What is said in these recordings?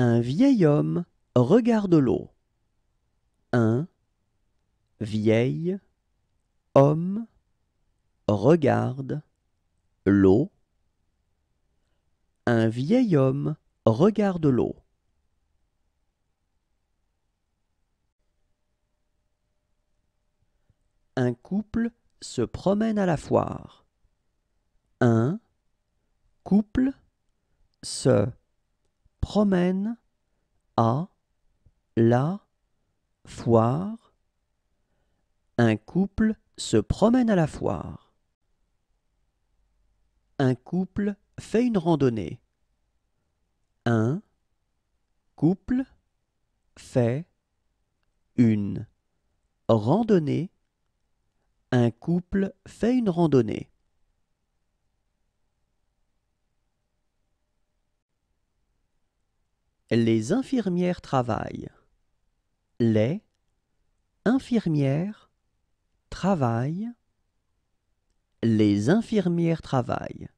Un vieil homme regarde l'eau. Un vieil homme regarde l'eau. Un vieil homme regarde l'eau. Un couple se promène à la foire. Un couple se promène à la foire. Un couple se promène à la foire. Un couple fait une randonnée. Un couple fait une randonnée. Un couple fait une randonnée. Les infirmières travaillent. Les infirmières travaillent. Les infirmières travaillent.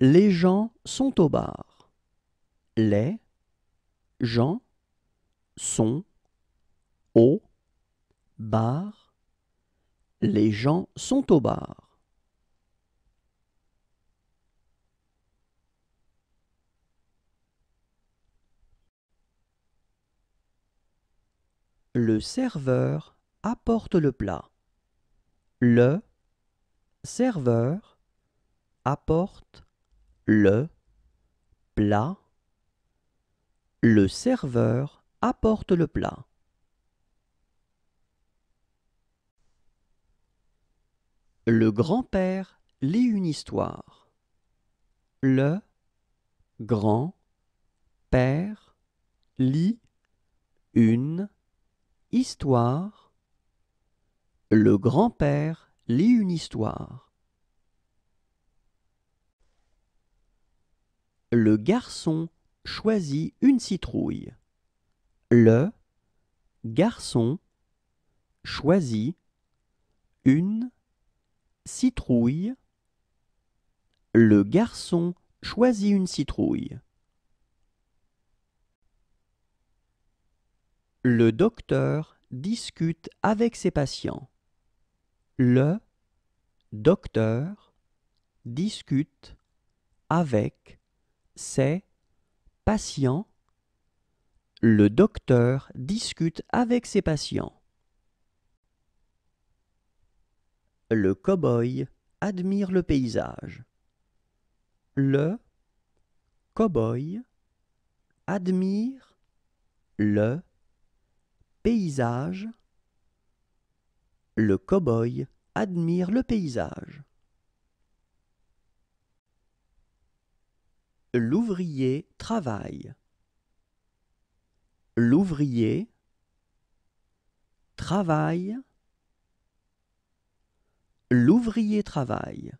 Les gens sont au bar. Les gens sont au bar. Les gens sont au bar. Le serveur apporte le plat. Le serveur apporte le plat. Le serveur apporte le plat. Le grand-père lit une histoire. Le grand-père lit une histoire. Le grand-père lit une histoire. Le garçon choisit une citrouille. Le garçon choisit une Citrouille. Le garçon choisit une citrouille. Le docteur discute avec ses patients. Le docteur discute avec ses patients. Le docteur discute avec ses patients. Le cow-boy admire le paysage. Le cow-boy admire le paysage. Le cow-boy admire le paysage. L'ouvrier travaille. L'ouvrier travaille. L'ouvrier travaille.